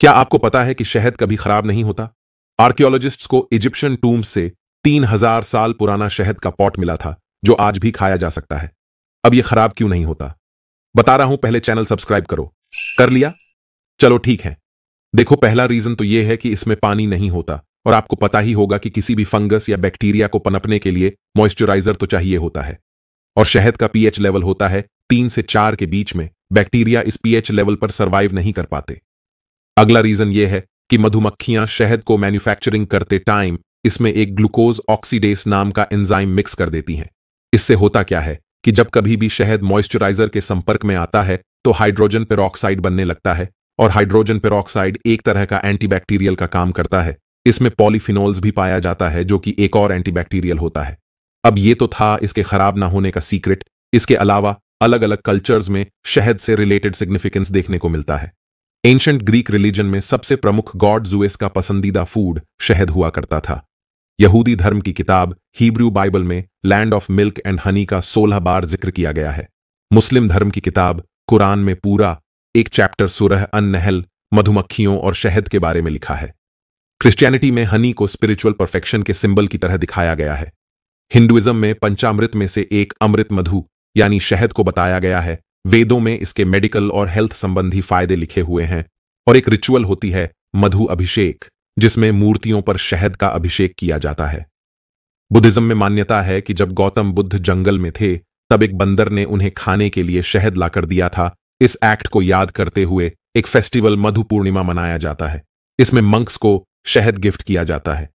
क्या आपको पता है कि शहद कभी खराब नहीं होता आर्कियोलॉजिस्ट्स को इजिप्शियन टूम से तीन हजार साल पुराना शहद का पॉट मिला था जो आज भी खाया जा सकता है अब यह खराब क्यों नहीं होता बता रहा हूं पहले चैनल सब्सक्राइब करो कर लिया चलो ठीक है देखो पहला रीजन तो यह है कि इसमें पानी नहीं होता और आपको पता ही होगा कि किसी भी फंगस या बैक्टीरिया को पनपने के लिए मॉइस्चराइजर तो चाहिए होता है और शहद का पीएच लेवल होता है तीन से चार के बीच में बैक्टीरिया इस पीएच लेवल पर सर्वाइव नहीं कर पाते अगला रीजन यह है कि मधुमक्खियां शहद को मैन्युफैक्चरिंग करते टाइम इसमें एक ग्लूकोज ऑक्सीडेस नाम का एंजाइम मिक्स कर देती हैं इससे होता क्या है कि जब कभी भी शहद मॉइस्चराइजर के संपर्क में आता है तो हाइड्रोजन पेरोक्साइड बनने लगता है और हाइड्रोजन पेरोक्साइड एक तरह का एंटीबैक्टीरियल का काम करता है इसमें पॉलीफिनोल्स भी पाया जाता है जो कि एक और एंटीबैक्टीरियल होता है अब ये तो था इसके खराब ना होने का सीक्रेट इसके अलावा अलग अलग कल्चर्स में शहद से रिलेटेड सिग्निफिकेंस देखने को मिलता है एंशंट ग्रीक रिलीजन में सबसे प्रमुख गॉड जुएस का पसंदीदा फूड शहद हुआ करता था यहूदी धर्म की किताब हिब्रू बाइबल में land of milk and honey का सोलह बार जिक्र किया गया है मुस्लिम धर्म की किताब कुरान में पूरा एक चैप्टर सुरह अन नहल मधुमक्खियों और शहद के बारे में लिखा है क्रिश्चियनिटी में हनी को स्पिरिचुअल परफेक्शन के सिंबल की तरह दिखाया गया है हिंदुइज्म में पंचामृत में से एक अमृत मधु यानी शहद को बताया गया है वेदों में इसके मेडिकल और हेल्थ संबंधी फायदे लिखे हुए हैं और एक रिचुअल होती है मधु अभिषेक जिसमें मूर्तियों पर शहद का अभिषेक किया जाता है बुद्धिज्म में मान्यता है कि जब गौतम बुद्ध जंगल में थे तब एक बंदर ने उन्हें खाने के लिए शहद लाकर दिया था इस एक्ट को याद करते हुए एक फेस्टिवल मधु पूर्णिमा मनाया जाता है इसमें मंक्स को शहद गिफ्ट किया जाता है